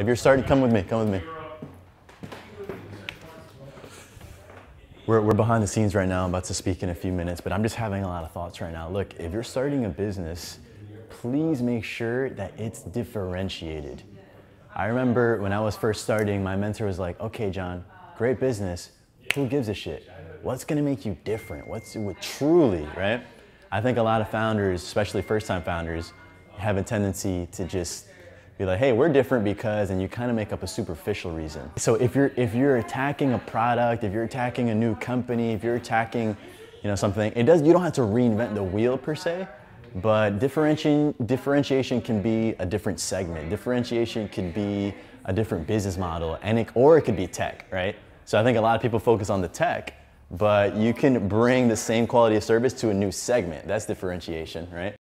If you're starting, come with me. Come with me. We're, we're behind the scenes right now. I'm about to speak in a few minutes, but I'm just having a lot of thoughts right now. Look, if you're starting a business, please make sure that it's differentiated. I remember when I was first starting, my mentor was like, okay, John, great business. Who gives a shit? What's gonna make you different? What's what truly, right? I think a lot of founders, especially first time founders, have a tendency to just be like, hey, we're different because, and you kind of make up a superficial reason. So if you're, if you're attacking a product, if you're attacking a new company, if you're attacking, you know, something, it does, you don't have to reinvent the wheel per se, but differentiation, differentiation can be a different segment. Differentiation can be a different business model, and it, or it could be tech, right? So I think a lot of people focus on the tech, but you can bring the same quality of service to a new segment. That's differentiation, right?